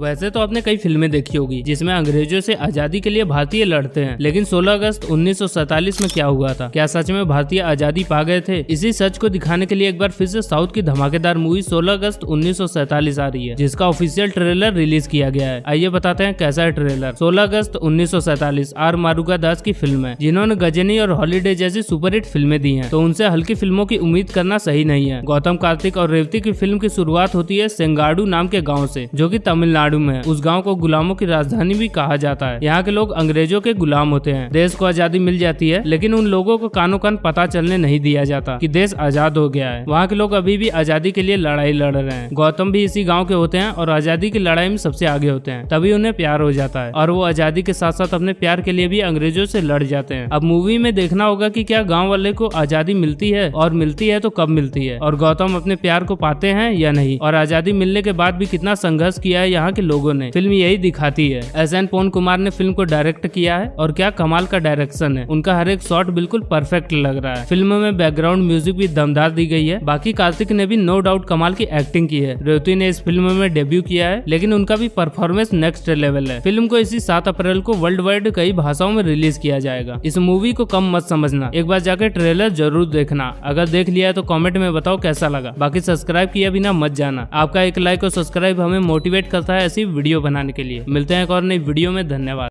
वैसे तो आपने कई फिल्में देखी होगी जिसमें अंग्रेजों से आजादी के लिए भारतीय लड़ते हैं लेकिन 16 अगस्त 1947 में क्या हुआ था क्या सच में भारतीय आजादी पा गए थे इसी सच को दिखाने के लिए एक बार फिर से साउथ की धमाकेदार मूवी 16 अगस्त 1947 आ रही है जिसका ऑफिशियल ट्रेलर रिलीज किया गया है आइए बताते हैं कैसा है ट्रेलर सोलह अगस्त उन्नीस आर मारुगा दास की फिल्म है जिन्होंने गजनी और हॉलीडे जैसी सुपरहिट फिल्में दी है तो उनसे हल्की फिल्मों की उम्मीद करना सही नहीं है गौतम कार्तिक और रेवती की फिल्म की शुरुआत होती है सेंगाडू नाम के गाँव ऐसी जो की तमिलनाडु तमिलनाडु में उस गाँव को गुलामों की राजधानी भी कहा जाता है यहाँ के लोग अंग्रेजों के गुलाम होते हैं देश को आजादी मिल जाती है लेकिन उन लोगों को कानो कान पता चलने नहीं दिया जाता की देश आजाद हो गया है वहाँ के लोग अभी भी आजादी के लिए लड़ाई लड़ रहे हैं गौतम भी इसी गाँव के होते हैं और आजादी की लड़ाई में सबसे आगे होते हैं तभी उन्हें प्यार हो जाता है और वो आजादी के साथ साथ अपने प्यार के लिए भी अंग्रेजों से लड़ जाते हैं अब मूवी में देखना होगा की क्या गाँव वाले को आजादी मिलती है और मिलती है तो कब मिलती है और गौतम अपने प्यार को पाते हैं या नहीं और आजादी मिलने के बाद भी कितना संघर्ष किया है यहाँ के लोगों ने फिल्म यही दिखाती है एस एन पवन कुमार ने फिल्म को डायरेक्ट किया है और क्या कमाल का डायरेक्शन है उनका हर एक शॉट बिल्कुल परफेक्ट लग रहा है फिल्म में बैकग्राउंड म्यूजिक भी दमदार दी गई है बाकी कार्तिक ने भी नो डाउट कमाल की एक्टिंग की है रेवती ने इस फिल्म में डेब्यू किया है लेकिन उनका भी परफॉर्मेंस नेक्स्ट लेवल है फिल्म को इसी सात अप्रैल को वर्ल्ड वाइड कई भाषाओं में रिलीज किया जाएगा इस मूवी को कम मत समझना एक बार जाकर ट्रेलर जरूर देखना अगर देख लिया तो कमेंट में बताओ कैसा लगा बाकी सब्सक्राइब किया बिना मत जाना आपका एक लाइक और सब्सक्राइब हमें मोटिवेट करता है ऐसी वीडियो बनाने के लिए मिलते हैं एक और नई वीडियो में धन्यवाद